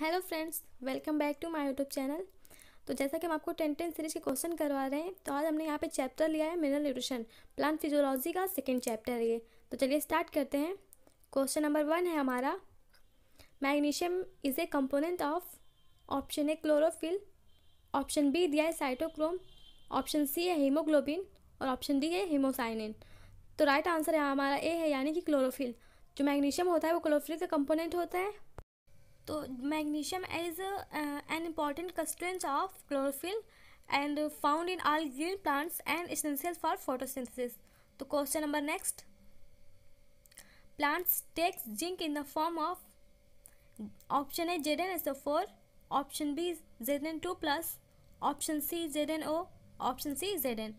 hello friends welcome back to my YouTube channel तो जैसा कि हम आपको टेन टेन सीरीज के क्वेश्चन करवा रहे हैं तो आज हमने यहाँ पे चैप्टर लिया है मिनरल न्यूट्रिशन प्लांट फिजियोलॉजी का सेकंड चैप्टर है ये तो चलिए स्टार्ट करते हैं क्वेश्चन नंबर वन है हमारा magnesium is a component of option A chlorophyll option B दिया है साइटोक्रोम ऑप्शन सी है हीमोग्लोबिन और ऑप्शन डी है हीमोसाइनिन तो राइट आंसर है हमारा ए है यानी कि क्लोरोफिल जो मैग्नीशियम होता है वो क्लोरोफिल का कंपोनेंट होता है तो magnesium as an important constant of chlorophyll and found in all green plants and essential for photosynthesis तो question number next plants takes zinc in the form of option है Z N S O four option B Z N two plus option C Z N O option C Z N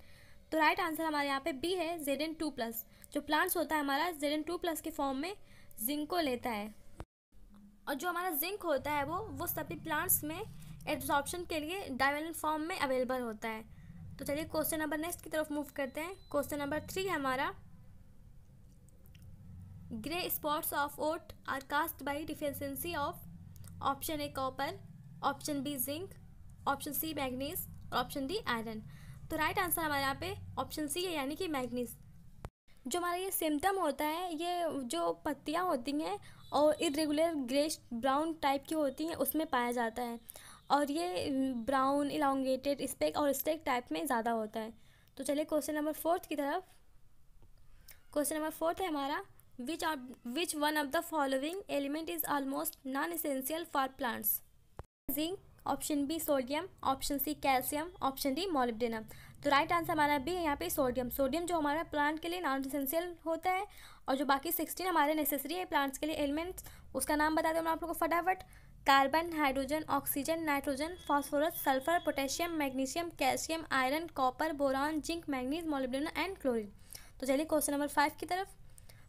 तो right answer हमारे यहाँ पे B है Z N two plus जो plants होता है हमारा जेड एन टू प्लस के फॉर्म में जिंक को लेता है और जो हमारा जिंक होता है वो वो सभी प्लांट्स में एब्जॉर्बशन के लिए डाइवेलेंट फॉर्म में अवेलेबल होता है तो चलिए क्वेश्चन नंबर नेक्स्ट की तरफ मूव करते हैं क्वेश्चन नंबर थ्री है हमारा grey spots of oat are caused by deficiency of option A copper option B zinc option C manganese और ऑप्शन डी आयरन तो राइट आंसर हमारे यहाँ पे ऑप्शन सी है यानी कि मैगनीज जो हमारा ये सिम्टम होता है ये जो पत्तियाँ होती हैं और इरेगुलर ग्रेस ब्राउन टाइप की होती हैं उसमें पाया जाता है और ये ब्राउन इलांगेटेड स्पेक और स्टेक टाइप में ज़्यादा होता है तो चलिए क्वेश्चन नंबर फोर्थ की तरफ क्वेश्चन नंबर फोर्थ है हमारा which are which one of the following element is almost non essential for plants zinc option B sodium option C calcium option D molybdenum तो राइट आंसर हमारा B है यहाँ पे sodium sodium जो हमारा plant के लिए नॉन एसेंशियल होता है और जो बाकी सिक्सटीन हमारे नेसेसरी है प्लांट्स के लिए एलिमेंट्स उसका नाम बता दें हम आप लोग को फटाफट carbon hydrogen oxygen nitrogen phosphorus sulphur potassium magnesium calcium iron copper boron zinc manganese molybdenum and chlorine तो चलिए क्वेश्चन नंबर फाइव की तरफ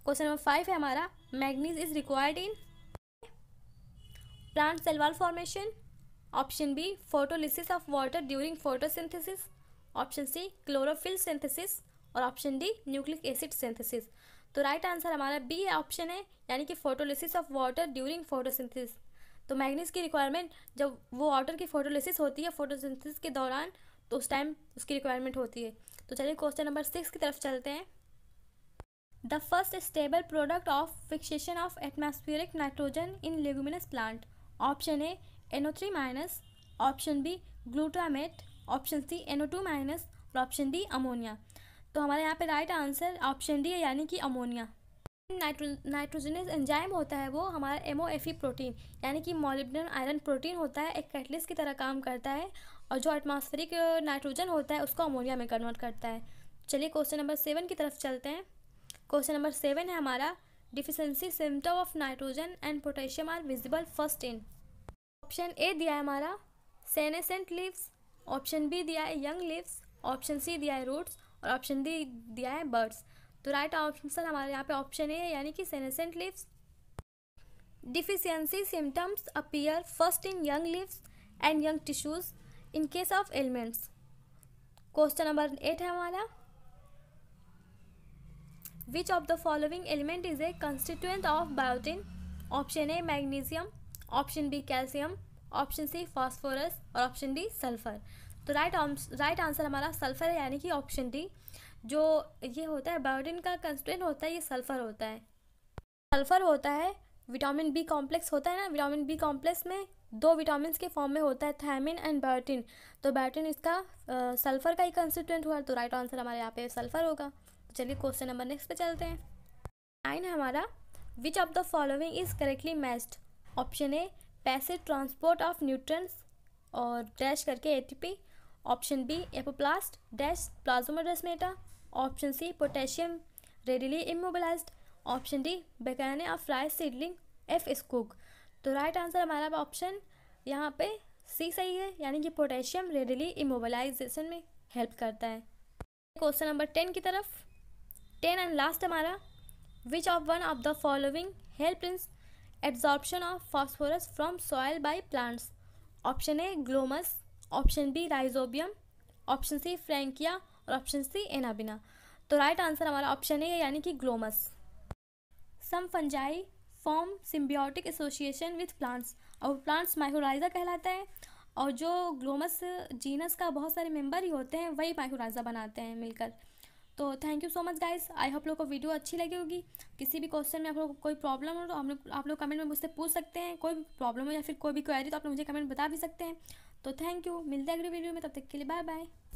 क्वेश्चन नंबर फाइव है हमारा manganese is required in plant cell wall formation option B photolysis of water during photosynthesis option C chlorophyll synthesis और option D nucleic acid synthesis तो right answer हमारा B option है यानी कि photolysis of water during photosynthesis तो manganese की requirement जब वो वाटर की फोटोलिसिस होती है फोटोसिंथेसिस के दौरान तो उस टाइम उसकी रिक्वायरमेंट होती है तो चलिए क्वेश्चन नंबर सिक्स की तरफ चलते हैं the first stable product of fixation of atmospheric nitrogen in leguminous plant option A N O three minus option B glutamate option C N two minus और ऑप्शन डी अमोनिया तो हमारे यहाँ पे right answer option D है यानी कि ammonia nitro nitrogenous enzyme होता है वो हमारा एम प्रोटीन e यानी कि मॉलिब्डन आयरन प्रोटीन होता है एक कैटलिस की तरह काम करता है और जो एटमॉस्फेरिक नाइट्रोजन होता है उसको अमोनिया में कन्वर्ट करता है चलिए क्वेश्चन नंबर सेवन की तरफ चलते हैं क्वेश्चन नंबर सेवन है हमारा deficiency symptom of nitrogen and potassium are visible first in option A दिया है हमारा सेनेसेंट लिव्स ऑप्शन बी दिया है यंग लिव्स ऑप्शन सी दिया है रूट्स और ऑप्शन डी दिया है बर्ड्स तो राइट ऑप्शन हमारे यहाँ पे ऑप्शन ए है यानी कि senescent leaves deficiency symptoms appear first in young leaves and young tissues in case of elements question number eight है हमारा which of the following element is a constituent of biotin option A magnesium option B calcium option C phosphorus और option D sulphur तो right right answer हमारा sulphur है यानी कि option D जो ये होता है बायोटिन का कंस्टेंट होता है ये सल्फ़र होता है सल्फ़र होता है विटामिन बी कॉम्प्लेक्स होता है ना विटामिन बी कॉम्प्लेक्स में दो विटामिन के फॉर्म में होता है थैमिन एंड बायोटिन तो बायोटिन इसका सल्फ़र का ही कंस्टिटेंट हुआ तो राइट आंसर हमारे यहाँ पे सल्फ़र होगा तो चलिए क्वेश्चन नंबर नेक्स्ट पे चलते हैं नाइन है हमारा which of the following is correctly matched option A passive transport of nutrients और डैश करके ATP option B apoplast dash plasmodesmata option C potassium readily immobilise option D bakanae of rice seedling एफ स्कूक तो right answer हमारा option यहाँ पे सी सही है यानी कि पोटेशियम रेडिली इमोबलाइजेशन में हेल्प करता है क्वेश्चन नंबर टेन की तरफ टेन एंड लास्ट हमारा which of one of the following help in absorption of phosphorus from soil by plants option A glomus option B rhizobium option C frankia और option C anabaena तो right answer हमारा option A यानी कि glomus some fungi form symbiotic association with plants और plants mycorrhiza कहलाता है और जो ग्लोमस जीनस का बहुत सारे मेंबर ही होते हैं वही माइक्रोराइजा बनाते हैं मिलकर तो thank you so much guys I hope लोग को वीडियो अच्छी लगी होगी किसी भी क्वेश्चन में आप लोग को कोई प्रॉब्लम हो तो आप लोग आप लोग कमेंट में मुझसे पूछ सकते हैं कोई भी प्रॉब्लम हो या फिर कोई भी क्वेरी तो आप लोग मुझे कमेंट बता भी सकते हैं तो थैंक यू मिलते हैं अगली वीडियो में तब तक के लिए बाय बाय